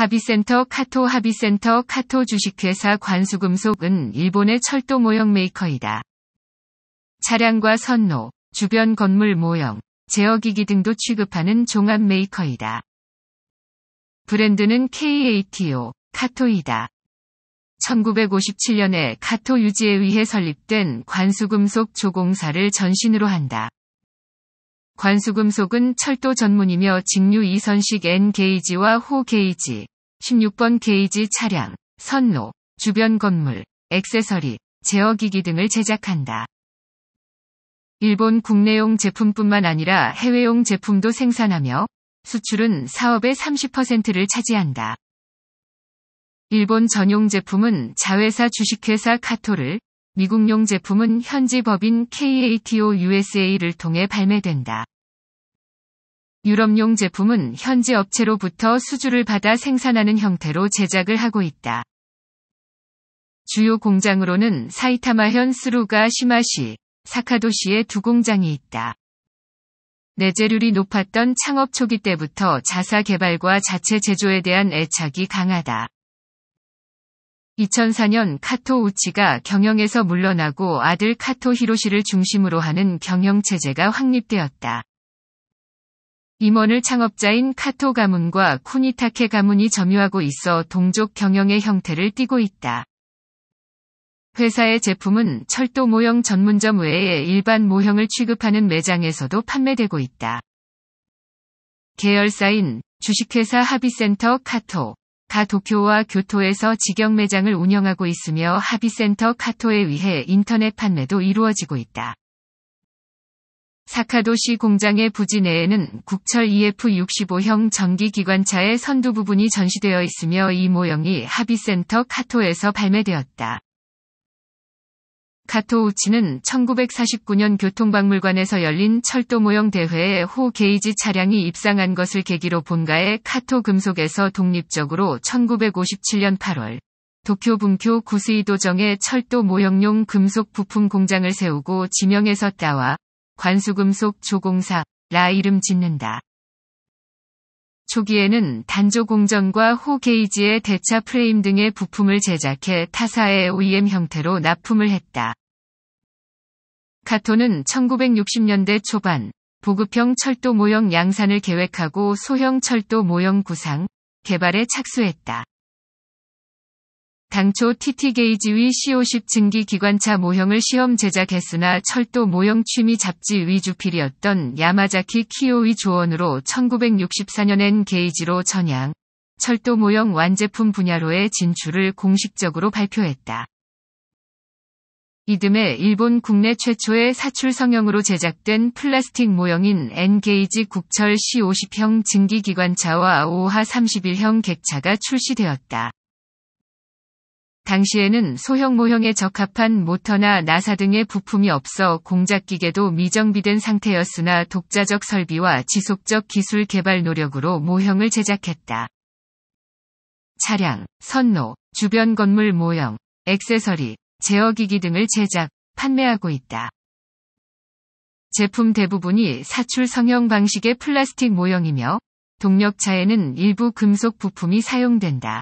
합의센터 카토 합의센터 카토 주식회사 관수금속은 일본의 철도 모형 메이커이다. 차량과 선로, 주변 건물 모형, 제어기기 등도 취급하는 종합 메이커이다. 브랜드는 KATO, 카토이다. 1957년에 카토 유지에 의해 설립된 관수금속 조공사를 전신으로 한다. 관수금속은 철도 전문이며 직류 2선식 N 게이지와 호 게이지, 16번 게이지 차량, 선로, 주변 건물, 액세서리, 제어기기 등을 제작한다. 일본 국내용 제품뿐만 아니라 해외용 제품도 생산하며 수출은 사업의 30%를 차지한다. 일본 전용 제품은 자회사 주식회사 카토를, 미국용 제품은 현지 법인 KATO USA를 통해 발매된다. 유럽용 제품은 현지 업체로부터 수주를 받아 생산하는 형태로 제작을 하고 있다. 주요 공장으로는 사이타마현 스루가시마시, 사카도시의 두 공장이 있다. 내재률이 높았던 창업 초기 때부터 자사 개발과 자체 제조에 대한 애착이 강하다. 2004년 카토 우치가 경영에서 물러나고 아들 카토 히로시를 중심으로 하는 경영체제가 확립되었다. 임원을 창업자인 카토 가문과 쿠니타케 가문이 점유하고 있어 동족 경영의 형태를 띠고 있다. 회사의 제품은 철도 모형 전문점 외에 일반 모형을 취급하는 매장에서도 판매되고 있다. 계열사인 주식회사 합의센터 카토, 다 도쿄와 교토에서 직영 매장을 운영하고 있으며 합의센터 카토에 의해 인터넷 판매도 이루어지고 있다. 사카도시 공장의 부지 내에는 국철 EF65형 전기기관차의 선두 부분이 전시되어 있으며 이 모형이 합의센터 카토에서 발매되었다. 카토우치는 1949년 교통박물관에서 열린 철도 모형 대회에 호 게이지 차량이 입상한 것을 계기로 본가의 카토 금속에서 독립적으로 1957년 8월 도쿄 분교 구스이도정에 철도 모형용 금속 부품 공장을 세우고 지명에서 따와 관수금속 조공사 라 이름 짓는다. 초기에는 단조 공정과 호 게이지의 대차 프레임 등의 부품을 제작해 타사의 OEM 형태로 납품을 했다. 카토는 1960년대 초반 보급형 철도 모형 양산을 계획하고 소형 철도 모형 구상, 개발에 착수했다. 당초 TT 게이지위 C50 증기 기관차 모형을 시험 제작했으나 철도 모형 취미 잡지 위주필이었던 야마자키 키오의 조언으로 1964년엔 게이지로 전향, 철도 모형 완제품 분야로의 진출을 공식적으로 발표했다. 이듬해 일본 국내 최초의 사출 성형으로 제작된 플라스틱 모형인 N게이지 국철 C50형 증기기관차와 5하 31형 객차가 출시되었다. 당시에는 소형 모형에 적합한 모터나 나사 등의 부품이 없어 공작기계도 미정비된 상태였으나 독자적 설비와 지속적 기술 개발 노력으로 모형을 제작했다. 차량, 선로, 주변 건물 모형, 액세서리, 제어기기 등을 제작, 판매하고 있다. 제품 대부분이 사출 성형 방식의 플라스틱 모형이며 동력차에는 일부 금속 부품이 사용된다.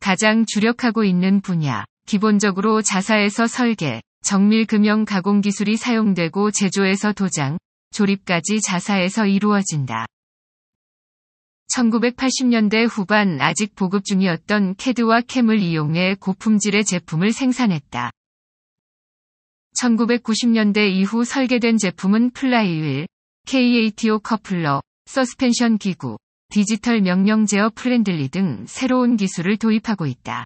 가장 주력하고 있는 분야. 기본적으로 자사에서 설계, 정밀 금형 가공 기술이 사용되고 제조에서 도장, 조립까지 자사에서 이루어진다. 1980년대 후반 아직 보급 중이었던 캐드와 캠을 이용해 고품질의 제품을 생산했다. 1990년대 이후 설계된 제품은 플라이휠, KATO 커플러, 서스펜션 기구, 디지털 명령 제어 프렌들리등 새로운 기술을 도입하고 있다.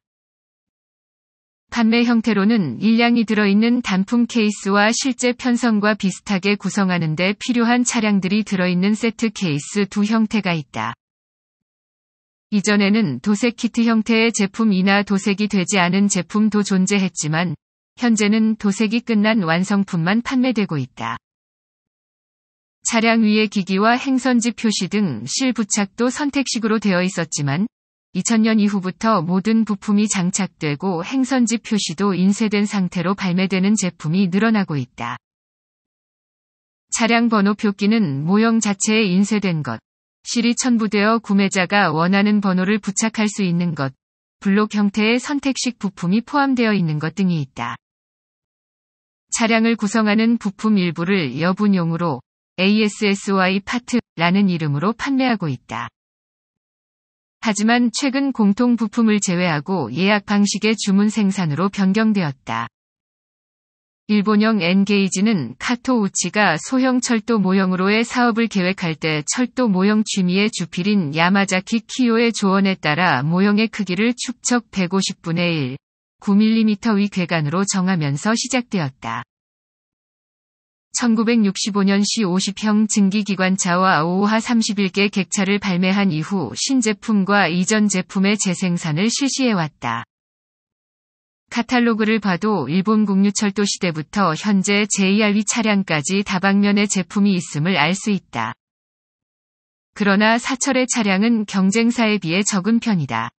판매 형태로는 일량이 들어있는 단품 케이스와 실제 편성과 비슷하게 구성하는데 필요한 차량들이 들어있는 세트 케이스 두 형태가 있다. 이전에는 도색 키트 형태의 제품이나 도색이 되지 않은 제품도 존재했지만 현재는 도색이 끝난 완성품만 판매되고 있다. 차량 위의 기기와 행선지 표시 등 실 부착도 선택식으로 되어 있었지만 2000년 이후부터 모든 부품이 장착되고 행선지 표시도 인쇄된 상태로 발매되는 제품이 늘어나고 있다. 차량 번호표기는 모형 자체에 인쇄된 것, 실이 첨부되어 구매자가 원하는 번호를 부착할 수 있는 것, 블록 형태의 선택식 부품이 포함되어 있는 것 등이 있다. 차량을 구성하는 부품 일부를 여분용으로 ASSY 파트라는 이름으로 판매하고 있다. 하지만 최근 공통 부품을 제외하고 예약 방식의 주문 생산으로 변경되었다. 일본형 엔게이지는 카토 우치가 소형 철도 모형으로의 사업을 계획할 때 철도 모형 취미의 주필인 야마자키 키요의 조언에 따라 모형의 크기를 축척 150분의 1, 9mm 위 괴간으로 정하면서 시작되었다. 1965년 시 50형 증기기관차와 5하 31개 객차를 발매한 이후 신제품과 이전 제품의 재생산을 실시해왔다. 카탈로그를 봐도 일본 국유철도 시대부터 현재 j r 위 차량까지 다방면의 제품이 있음을 알 수 있다. 그러나 사철의 차량은 경쟁사에 비해 적은 편이다.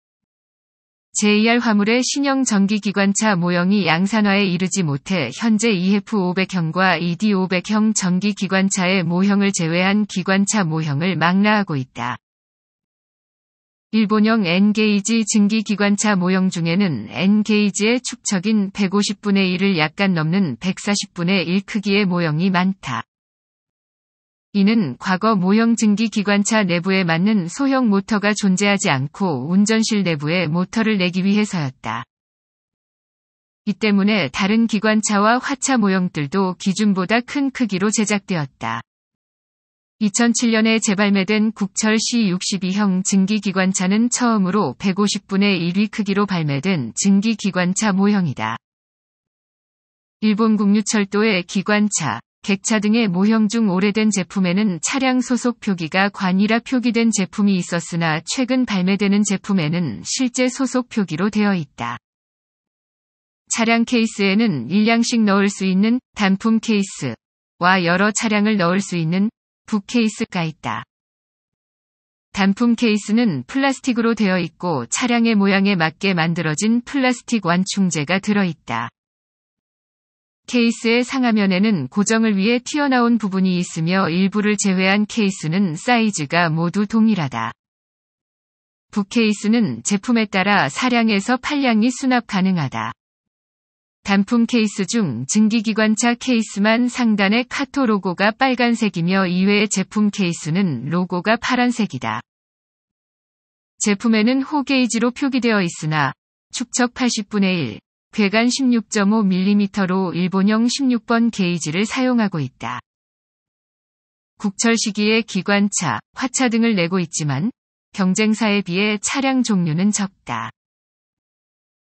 JR 화물의 신형 전기기관차 모형이 양산화에 이르지 못해 현재 EF500형과 ED500형 전기기관차의 모형을 제외한 기관차 모형을 망라하고 있다. 일본형 N게이지 증기기관차 모형 중에는 N게이지의 축척인 150분의 1을 약간 넘는 140분의 1 크기의 모형이 많다. 이는 과거 모형 증기기관차 내부에 맞는 소형 모터가 존재하지 않고 운전실 내부에 모터를 내기 위해서였다. 이 때문에 다른 기관차와 화차 모형들도 기준보다 큰 크기로 제작되었다. 2007년에 재발매된 국철 C62형 증기기관차는 처음으로 150분의 1위 크기로 발매된 증기기관차 모형이다. 일본 국유철도의 기관차, 객차 등의 모형 중 오래된 제품에는 차량 소속 표기가 관이라 표기된 제품이 있었으나 최근 발매되는 제품에는 실제 소속 표기로 되어 있다. 차량 케이스에는 1량씩 넣을 수 있는 단품 케이스, 와 여러 차량을 넣을 수 있는 부케이스가 있다. 단품 케이스는 플라스틱으로 되어 있고 차량의 모양에 맞게 만들어진 플라스틱 완충제가 들어있다. 케이스의 상하면에는 고정을 위해 튀어나온 부분이 있으며 일부를 제외한 케이스는 사이즈가 모두 동일하다. 부케이스는 제품에 따라 사량에서 8량이 수납 가능하다. 단품 케이스 중 증기기관차 케이스만 상단의 카토 로고가 빨간색이며 이외의 제품 케이스는 로고가 파란색이다. 제품에는 호게이지로 표기되어 있으나 축척 80분의 1, 괴간 16.5mm로 일본형 16번 게이지를 사용하고 있다. 국철 시기에 기관차, 화차 등을 내고 있지만 경쟁사에 비해 차량 종류는 적다.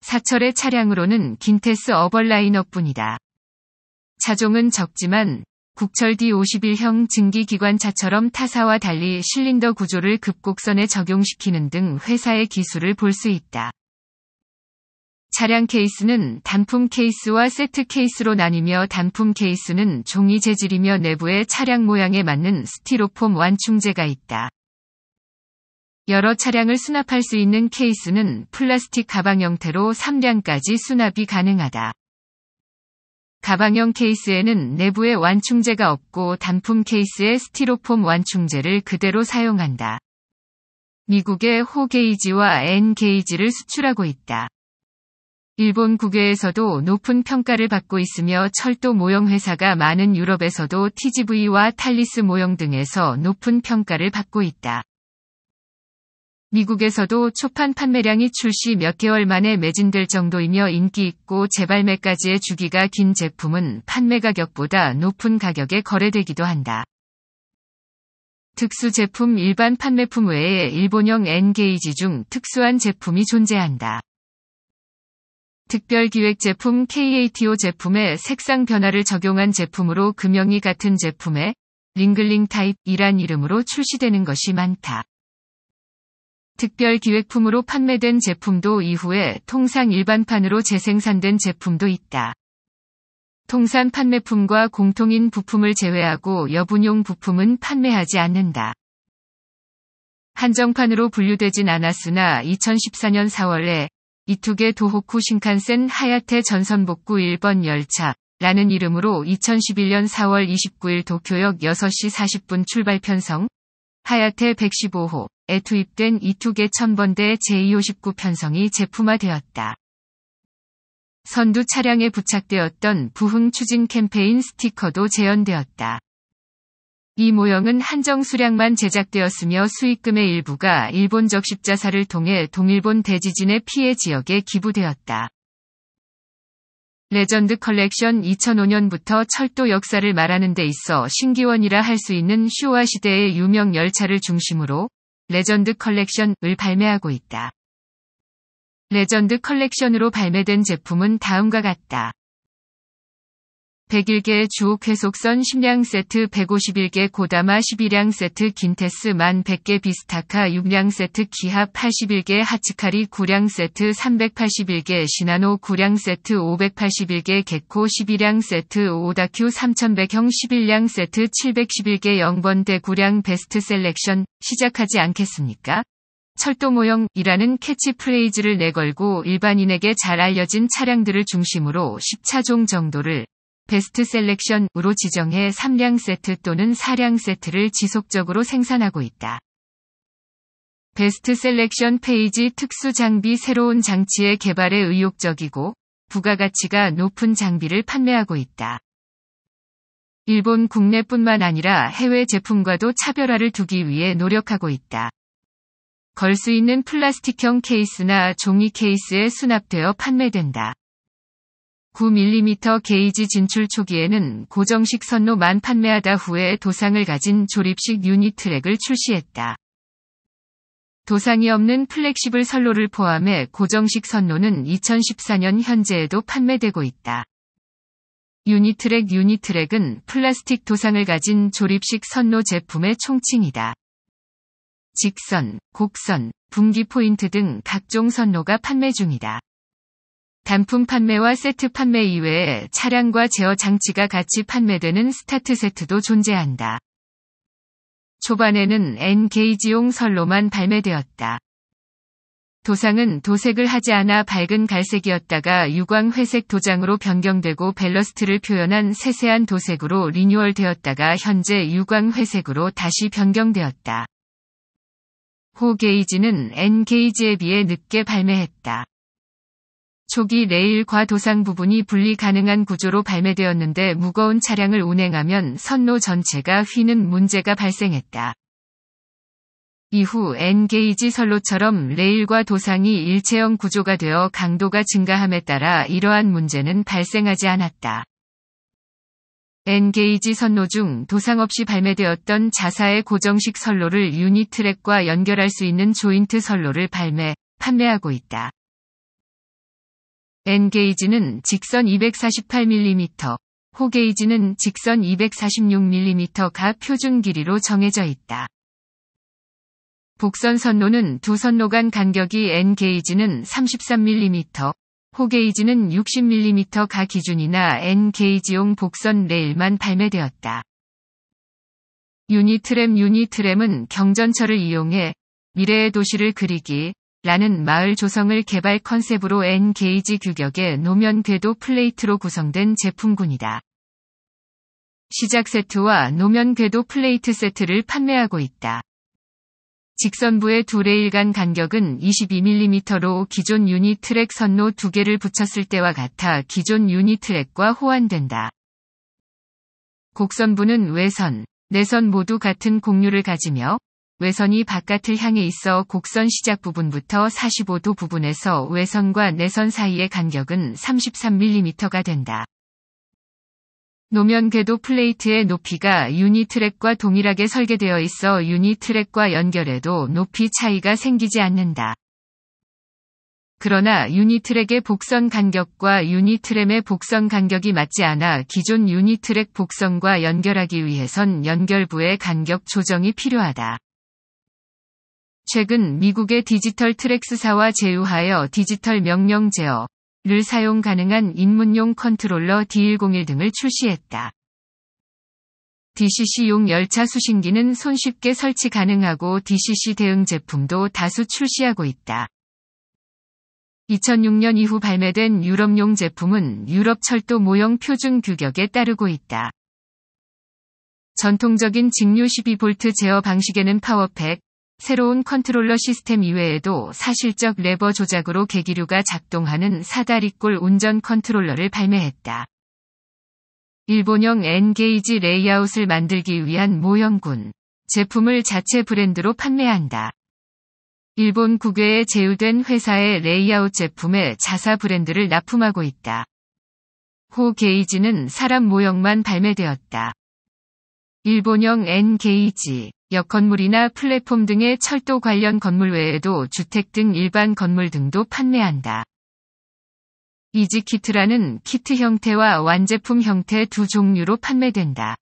사철의 차량으로는 긴테스 어벌라이너뿐이다. 차종은 적지만 국철 D51형 증기기관차처럼 타사와 달리 실린더 구조를 급곡선에 적용시키는 등 회사의 기술을 볼 수 있다. 차량 케이스는 단품 케이스와 세트 케이스로 나뉘며 단품 케이스는 종이 재질이며 내부에 차량 모양에 맞는 스티로폼 완충재가 있다. 여러 차량을 수납할 수 있는 케이스는 플라스틱 가방 형태로 3량까지 수납이 가능하다. 가방형 케이스에는 내부에 완충제가 없고 단품 케이스에 스티로폼 완충제를 그대로 사용한다. 미국의 호 게이지와 N 게이지를 수출하고 있다. 일본 국외에서도 높은 평가를 받고 있으며 철도 모형 회사가 많은 유럽에서도 TGV와 탈리스 모형 등에서 높은 평가를 받고 있다. 미국에서도 초판 판매량이 출시 몇 개월 만에 매진될 정도이며 인기 있고 재발매까지의 주기가 긴 제품은 판매 가격보다 높은 가격에 거래되기도 한다. 특수 제품 일반 판매품 외에 일본형 N게이지 중 특수한 제품이 존재한다. 특별 기획 제품 KATO 제품에 색상 변화를 적용한 제품으로 금형이 같은 제품에 링글링 타입이란 이름으로 출시되는 것이 많다. 특별 기획품으로 판매된 제품도 이후에 통상 일반판으로 재생산된 제품도 있다. 통상 판매품과 공통인 부품을 제외하고 여분용 부품은 판매하지 않는다. 한정판으로 분류되진 않았으나 2014년 4월에 이투게 도호쿠 신칸센 하야테 전선 복구 1번 열차라는 이름으로 2011년 4월 29일 도쿄역 6시 40분 출발 편성 하야테 115호 에 투입된 이투계 1000번대 제259 편성이 제품화되었다. 선두 차량에 부착되었던 부흥 추진 캠페인 스티커도 재현되었다. 이 모형은 한정 수량만 제작되었으며 수익금의 일부가 일본 적십자사를 통해 동일본 대지진의 피해 지역에 기부되었다. 레전드 컬렉션 2005년부터 철도 역사를 말하는 데 있어 신기원이라 할 수 있는 쇼와 시대의 유명 열차를 중심으로 레전드 컬렉션을 발매하고 있다. 레전드 컬렉션으로 발매된 제품은 다음과 같다. 101개 주옥 회속선 10량 세트 151개 고다마 12량 세트 긴테스 만 100개 비스타카 6량 세트 기합 81개 하츠카리 9량 세트 381개 시나노 9량 세트 581개 개코 12량 세트 오다큐 3100형 11량 세트 711개 0번대 9량 베스트 셀렉션 시작하지 않겠습니까? 철도 모형이라는 캐치프레이즈를 내걸고 일반인에게 잘 알려진 차량들을 중심으로 10차종 정도를 베스트 셀렉션으로 지정해 3량 세트 또는 4량 세트를 지속적으로 생산하고 있다. 베스트 셀렉션 페이지 특수 장비 새로운 장치의 개발에 의욕적이고 부가가치가 높은 장비를 판매하고 있다. 일본 국내뿐만 아니라 해외 제품과도 차별화를 두기 위해 노력하고 있다. 걸 수 있는 플라스틱형 케이스나 종이 케이스에 수납되어 판매된다. 9mm 게이지 진출 초기에는 고정식 선로만 판매하다 후에 도상을 가진 조립식 유닛 트랙을 출시했다. 도상이 없는 플렉시블 선로를 포함해 고정식 선로는 2014년 현재에도 판매되고 있다. 유니트랙 유니트랙은 플라스틱 도상을 가진 조립식 선로 제품의 총칭이다. 직선, 곡선, 분기 포인트 등 각종 선로가 판매 중이다. 단품 판매와 세트 판매 이외에 차량과 제어 장치가 같이 판매되는 스타트 세트도 존재한다. 초반에는 N게이지용 선로만 발매되었다. 도상은 도색을 하지 않아 밝은 갈색이었다가 유광 회색 도장으로 변경되고 벨러스트를 표현한 세세한 도색으로 리뉴얼되었다가 현재 유광 회색으로 다시 변경되었다. 호 게이지는 N 게이지에 비해 늦게 발매했다. 초기 레일 과도상 부분이 분리 가능한 구조로 발매되었는데 무거운 차량을 운행하면 선로 전체가 휘는 문제가 발생했다. 이후 N게이지 선로처럼 레일과 도상이 일체형 구조가 되어 강도가 증가함에 따라 이러한 문제는 발생하지 않았다. N게이지 선로 중 도상 없이 발매되었던 자사의 고정식 선로를 유니트랙과 연결할 수 있는 조인트 선로를 발매, 판매하고 있다. N게이지는 직선 248mm, 호게이지는 직선 246mm가 표준 길이로 정해져 있다. 복선 선로는 두 선로 간 간격이 N게이지는 33mm, 호게이지는 60mm가 기준이나 N게이지용 복선 레일만 발매되었다. 유니트램 유니트램은 경전철을 이용해 미래의 도시를 그리기, 라는 마을 조성을 개발 컨셉으로 N게이지 규격의 노면 궤도 플레이트로 구성된 제품군이다. 시작 세트와 노면 궤도 플레이트 세트를 판매하고 있다. 직선부의 두 레일간 간격은 22mm로 기존 유닛 트랙 선로 두 개를 붙였을 때와 같아 기존 유닛 트랙과 호환된다. 곡선부는 외선, 내선 모두 같은 곡률를 가지며 외선이 바깥을 향해 있어 곡선 시작 부분부터 45도 부분에서 외선과 내선 사이의 간격은 33mm가 된다. 노면 궤도 플레이트의 높이가 유니 트랙과 동일하게 설계되어 있어 유니 트랙과 연결해도 높이 차이가 생기지 않는다. 그러나 유니 트랙의 복선 간격과 유니 트램의 복선 간격이 맞지 않아 기존 유니 트랙 복선과 연결하기 위해선 연결부의 간격 조정이 필요하다. 최근 미국의 디지털 트랙스사와 제휴하여 디지털 명령 제어를 사용 가능한 입문용 컨트롤러 D101 등을 출시했다. DCC용 열차 수신기는 손쉽게 설치 가능하고 DCC 대응 제품도 다수 출시하고 있다. 2006년 이후 발매된 유럽용 제품은 유럽 철도 모형 표준 규격에 따르고 있다. 전통적인 직류 12V 제어 방식에는 파워팩, 새로운 컨트롤러 시스템 이외에도 사실적 레버 조작으로 계기류가 작동하는 사다리꼴 운전 컨트롤러를 발매했다. 일본형 N게이지 레이아웃을 만들기 위한 모형군 제품을 자체 브랜드로 판매한다. 일본 국외에 제휴된 회사의 레이아웃 제품에 자사 브랜드를 납품하고 있다. 호 게이지는 사람 모형만 발매되었다. 일본형 n k g 역건물이나 플랫폼 등의 철도 관련 건물 외에도 주택 등 일반 건물 등도 판매한다. 이지키트라는 키트 형태와 완제품 형태 두 종류로 판매된다.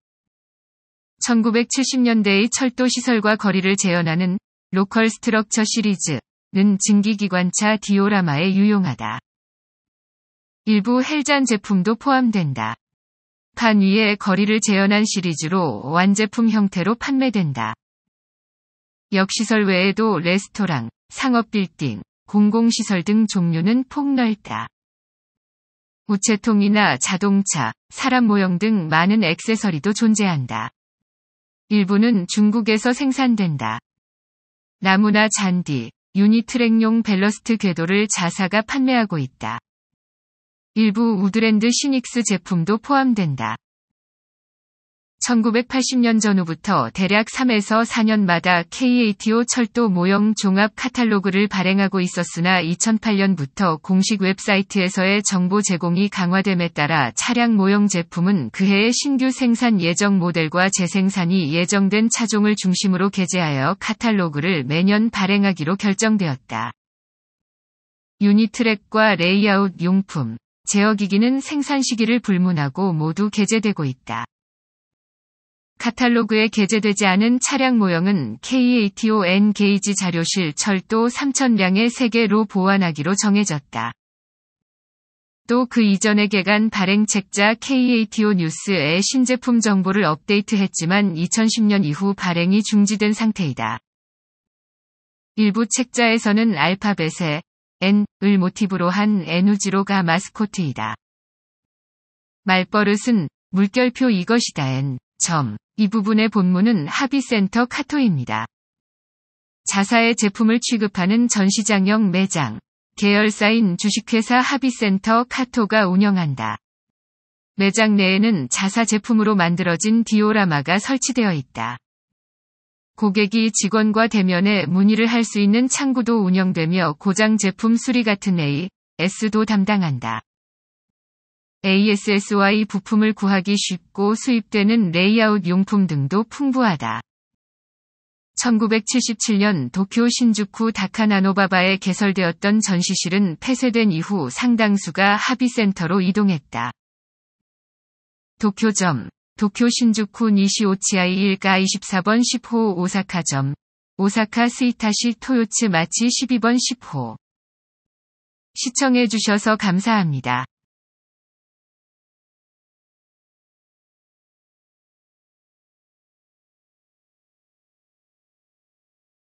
1970년대의 철도 시설과 거리를 재현하는 로컬 스트럭처 시리즈는 증기기관차 디오라마에 유용하다. 일부 헬잔 제품도 포함된다. 판 위에 거리를 재현한 시리즈로 완제품 형태로 판매된다. 역시설 외에도 레스토랑, 상업빌딩, 공공시설 등 종류는 폭넓다. 우체통이나 자동차, 사람 모형 등 많은 액세서리도 존재한다. 일부는 중국에서 생산된다. 나무나 잔디, 유니트랙용 벨러스트 궤도를 자사가 판매하고 있다. 일부 우드랜드 시닉스 제품도 포함된다. 1980년 전후부터 대략 3에서 4년마다 KATO 철도 모형 종합 카탈로그를 발행하고 있었으나 2008년부터 공식 웹사이트에서의 정보 제공이 강화됨에 따라 차량 모형 제품은 그해의 신규 생산 예정 모델과 재생산이 예정된 차종을 중심으로 게재하여 카탈로그를 매년 발행하기로 결정되었다. 유니트랙과 레이아웃 용품 제어기기는 생산 시기를 불문하고 모두 게재되고 있다. 카탈로그에 게재되지 않은 차량 모형은 KATON 게이지 자료실 철도 3,000량의 세개로 보완하기로 정해졌다. 또 그 이전에 개간 발행책자 KATO 뉴스에 신제품 정보를 업데이트했지만 2010년 이후 발행이 중지된 상태이다. 일부 책자에서는 알파벳에 N을 모티브로 한 에누지로가 마스코트이다. 말버릇은 물결표 이것이다 N. 점. 이 부분의 본문은 합의센터 카토입니다. 자사의 제품을 취급하는 전시장형 매장, 계열사인 주식회사 합의센터 카토가 운영한다. 매장 내에는 자사 제품으로 만들어진 디오라마가 설치되어 있다. 고객이 직원과 대면해 문의를 할 수 있는 창구도 운영되며 고장 제품 수리 같은 A, S도 담당한다. ASSY 부품을 구하기 쉽고 수입되는 레이아웃 용품 등도 풍부하다. 1977년 도쿄 신주쿠 다카나노바바에 개설되었던 전시실은 폐쇄된 이후 상당수가 합의센터로 이동했다. 도쿄점 도쿄 신주쿠 니시오치아이 일가 24번 10호 오사카점 오사카 스이타시 토요츠 마치 12번 10호 시청해주셔서 감사합니다.